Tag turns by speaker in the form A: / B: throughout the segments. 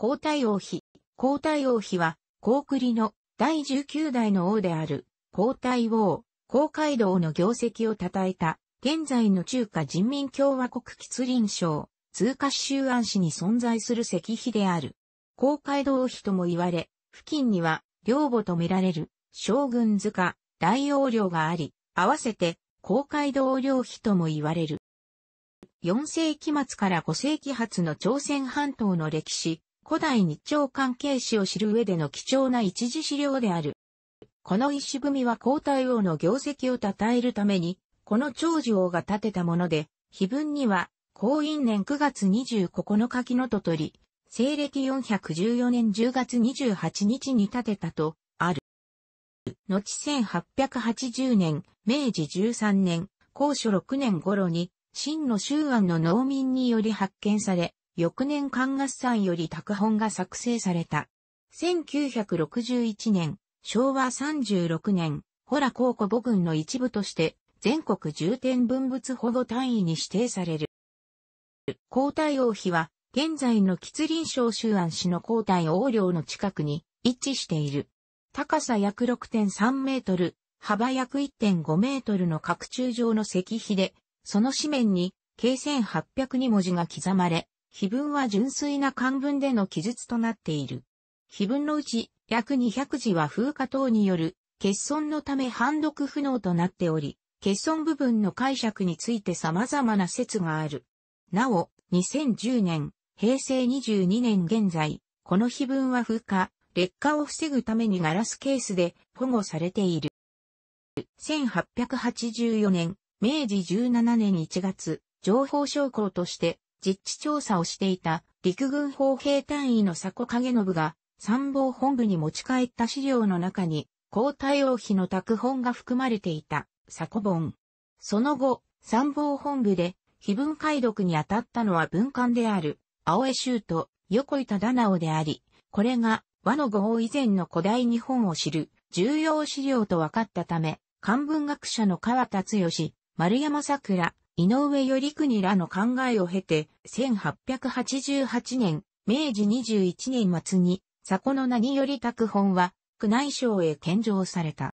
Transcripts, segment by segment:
A: 皇太王妃。皇太王妃は、皇栗の第19代の王である、皇太王、皇海道の業績を称えた、現在の中華人民共和国吉林省、通過州安市に存在する石碑である。皇海道妃とも言われ、付近には、領母と見られる、将軍塚、大王領があり、合わせて、皇海道領妃とも言われる。4世紀末から5世紀初の朝鮮半島の歴史、古代日朝関係史を知る上での貴重な一時資料である。この石組は皇太王の業績を称えるために、この長寿王が建てたもので、碑文には、公院年9月29日木のと取り、西暦414年10月28日に建てたと、ある。後1880年、明治13年、高所6年頃に、真の周安の農民により発見され、翌年寒月山より拓本が作成された。1961年、昭和36年、ホラ高古母群の一部として、全国重点文物保護単位に指定される。皇太王妃は、現在の吉林省周安市の皇太王陵の近くに位置している。高さ約6.3メートル、幅約1.5メートルの角柱状の石碑で、その紙面に、K1802 文字が刻まれ、碑文は純粋な漢文での記述となっている。碑文のうち約200字は風化等による欠損のため判読不能となっており、欠損部分の解釈について様々な説がある。なお、2010年、平成22年現在、この碑文は風化、劣化を防ぐためにガラスケースで保護されている。1884年、明治17年1月、情報将校として実地調査をしていた陸軍砲兵隊員の佐古影信が参謀本部に持ち帰った資料の中に、皇太王妃の拓本が含まれていた佐古本。その後、参謀本部で、碑文解読に当たったのは文官である、青江修と横井忠直であり、これが和の五王以前の古代日本を知る重要資料と分かったため、漢文学者の川達義、丸山桜、井上頼国らの考えを経て、1888年、明治21年末に、佐の名により拓本は、宮内省へ献上された。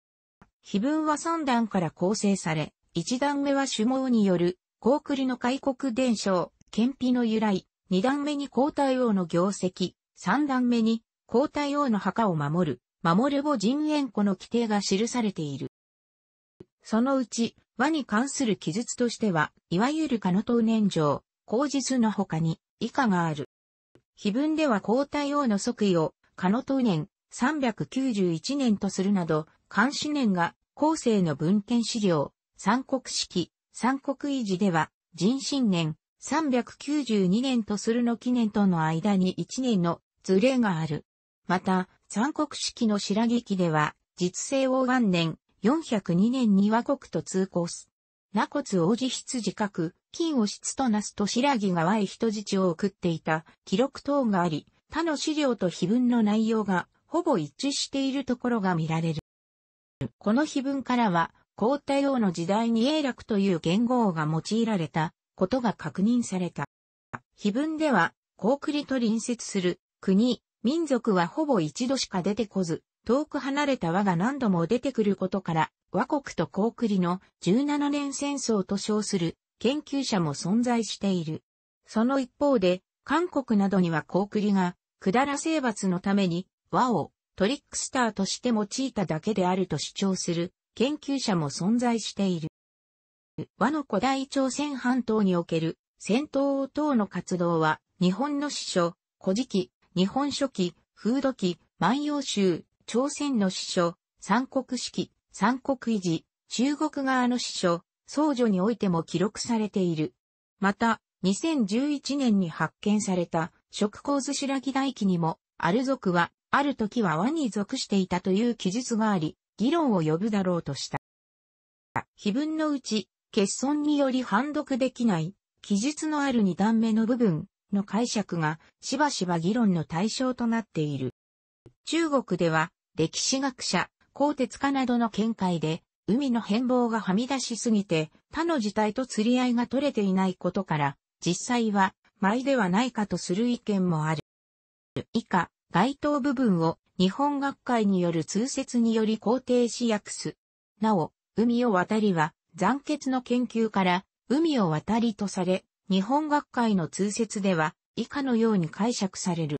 A: 碑文は3段から構成され、1段目は首毛による、高栗の開国伝承、憲碑の由来、2段目に皇太王の業績、3段目に皇太王の墓を守る、守る母人縁故の規定が記されている。そのうち、和に関する記述としては、いわゆる可の当年上、口実の他に、以下がある。碑文では皇太王の即位を、可の当年、391年とするなど、監視年が、後世の文献資料、三国式、三国維持では、人心年、392年とするの記念との間に一年のずれがある。また、三国式の白劇では、実政王元年、402年に和国と通行す。ナ骨王子羊角、金を質となすと白木川へ人質を送っていた記録等があり、他の資料と碑文の内容がほぼ一致しているところが見られる。この碑文からは、皇太王の時代に英楽という元号が用いられたことが確認された。碑文では、高栗と隣接する国、民族はほぼ一度しか出てこず、遠く離れた和が何度も出てくることから、和国と高栗の17年戦争と称する研究者も存在している。その一方で、韓国などには高栗が、くだら征伐のために、和をトリックスターとして用いただけであると主張する研究者も存在している。和の古代朝鮮半島における戦闘等の活動は、日本の史書、古事記、日本書紀、風土記、万葉集、朝鮮の司書、三国式、三国維持、中国側の司書、僧侶においても記録されている。また、2011年に発見された、食光図白木大記にも、ある族は、ある時は和に属していたという記述があり、議論を呼ぶだろうとした。碑文のうち、欠損により判読できない、記述のある二段目の部分の解釈が、しばしば議論の対象となっている。中国では、歴史学者、鋼鉄家などの見解で、海の変貌がはみ出しすぎて、他の事態と釣り合いが取れていないことから、実際は、舞ではないかとする意見もある。以下、該当部分を日本学会による通説により肯定し訳す。なお、海を渡りは、残血の研究から、海を渡りとされ、日本学会の通説では、以下のように解釈される。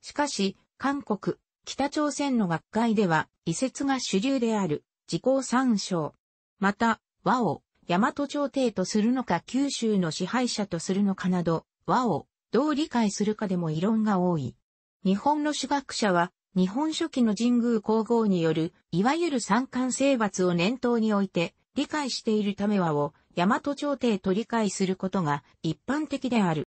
A: しかし、韓国、北朝鮮の学会では、移説が主流である、自公参照。また、和を、大和朝廷とするのか九州の支配者とするのかなど、和を、どう理解するかでも異論が多い。日本の主学者は、日本初期の神宮皇后による、いわゆる三冠征伐を念頭において、理解しているため和を、大和朝廷と理解することが一般的である。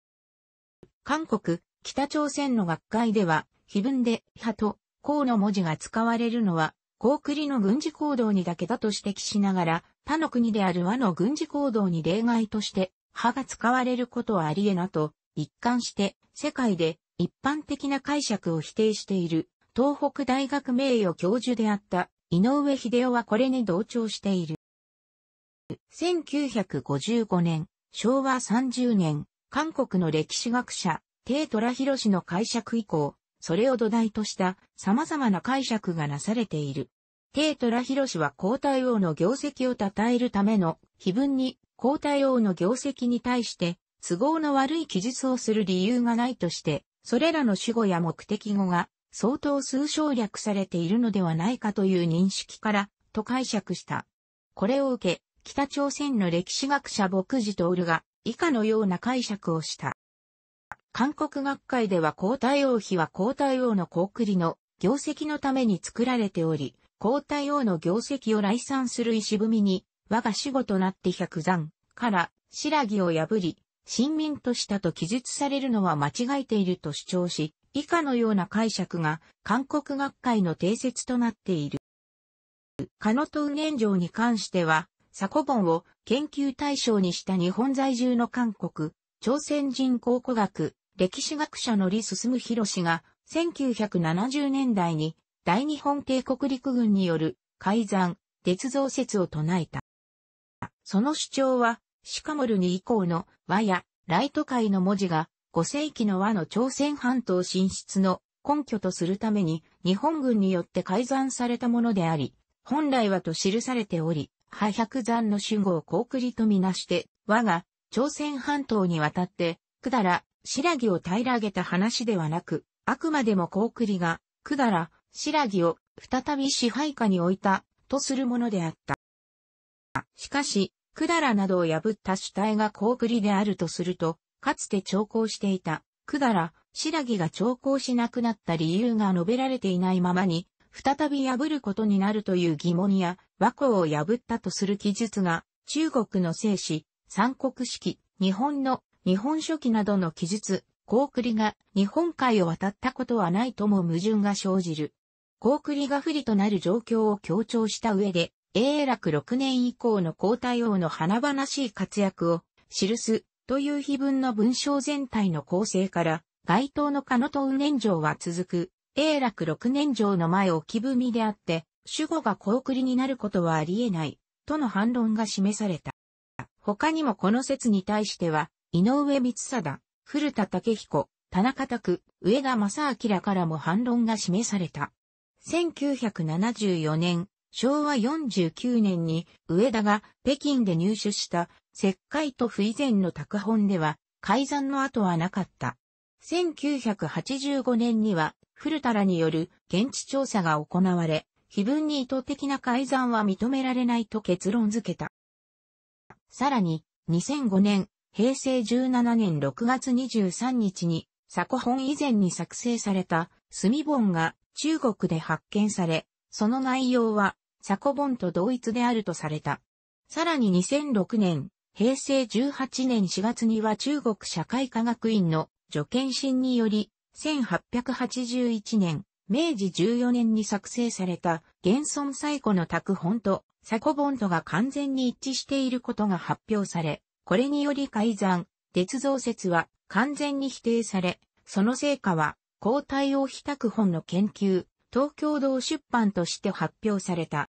A: 韓国、北朝鮮の学会では、碑文で、派と、公の文字が使われるのは、高栗の軍事行動にだけだと指摘しながら、他の国である和の軍事行動に例外として、派が使われることはあり得なと、一貫して、世界で一般的な解釈を否定している、東北大学名誉教授であった、井上秀夫はこれに同調している。1955年、昭和30年、韓国の歴史学者、テイトラヒロシの解釈以降、それを土台とした様々な解釈がなされている。テイトラヒロシは皇太王の業績を称えるための碑文に皇太王の業績に対して都合の悪い記述をする理由がないとして、それらの主語や目的語が相当数省略されているのではないかという認識からと解釈した。これを受け、北朝鮮の歴史学者牧寺徹が以下のような解釈をした。韓国学会では皇太王妃は皇太王の皇栗の業績のために作られており、皇太王の業績を来賛する石踏みに、我が死後となって百山から白木を破り、新民としたと記述されるのは間違えていると主張し、以下のような解釈が韓国学会の定説となっている。カノトウ年状に関しては、サコボンを研究対象にした日本在住の韓国、朝鮮人考古学、歴史学者の李進ロ氏が、1970年代に、大日本帝国陸軍による、改ざん、鉄造説を唱えた。その主張は、シカモルに以降の和やライト界の文字が5世紀の和の朝鮮半島進出の根拠とするために日本軍によって改ざんされたものであり、本来はと記されており、破百山の主語を高栗とみなして、和が朝鮮半島に渡って、くだら白木を平らげた話ではなく、あくまでも高栗が、くだら、白木を再び支配下に置いた、とするものであった。しかし、くだらなどを破った主体が高栗であるとすると、かつて調校していた、くだら、白木が調校しなくなった理由が述べられていないままに、再び破ることになるという疑問や、和光を破ったとする記述が、中国の聖史、三国式、日本の日本書紀などの記述、高栗が日本海を渡ったことはないとも矛盾が生じる。高栗が不利となる状況を強調した上で、永楽6年以降の皇太王の華々しい活躍を記すという碑文の文章全体の構成から、該当のカとウ年城は続く、永楽6年城の前置き踏みであって、主語が高栗になることはあり得ない、との反論が示された。他にもこの説に対しては、井上光貞、古田武彦、田中拓、上田正明からも反論が示された。1974年、昭和49年に上田が北京で入手した石灰と不以前の拓本では改ざんの跡はなかった。1985年には古田らによる現地調査が行われ、非分に意図的な改ざんは認められないと結論付けた。さらに、2005年、平成17年6月23日に、サコ本以前に作成された、墨本が中国で発見され、その内容は、サコ本と同一であるとされた。さらに2006年、平成18年4月には中国社会科学院の助研審により、1881年、明治14年に作成された現存最古の拓本とサコ本とが完全に一致していることが発表され、これにより改ざん、鉄造説は完全に否定され、その成果は、抗体を比託本の研究、東京道出版として発表された。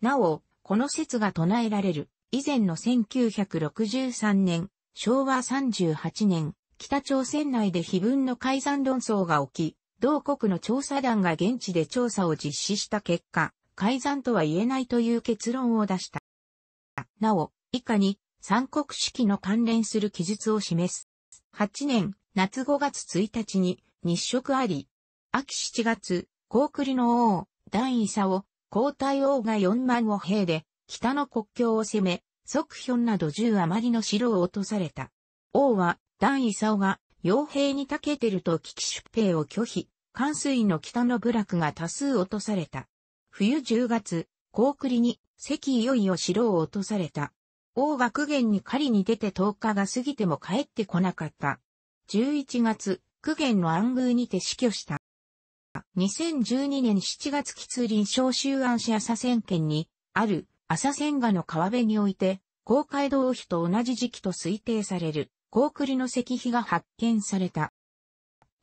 A: なお、この説が唱えられる、以前の1963年、昭和38年、北朝鮮内で非分の改ざん論争が起き、同国の調査団が現地で調査を実施した結果、改ざんとは言えないという結論を出した。なお、以下に、三国式の関連する記述を示す。8年、夏5月1日に、日食あり。秋7月、高栗の王、段勲、皇太王が4万を兵で、北の国境を攻め、即ヒョンなど10余りの城を落とされた。王は、段勲が、傭兵に長けてると危機出兵を拒否、関水の北の部落が多数落とされた。冬10月、高栗に、関いよいよ城を落とされた。王が苦に狩りに出て10日が過ぎても帰ってこなかった。11月、九元の暗宮にて死去した。2012年7月吉林小州安市朝鮮県に、ある朝鮮河の川辺において、公海道碑と同じ時期と推定される、高栗の石碑が発見された。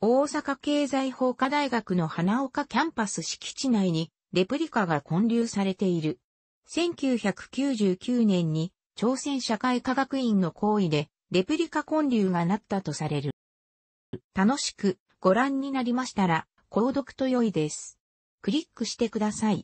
A: 大阪経済法科大学の花岡キャンパス敷地内にレプリカが建立されている。1999年に朝鮮社会科学院の行為で、レプリカ混流がなったとされる。楽しくご覧になりましたら、購読と良いです。クリックしてください。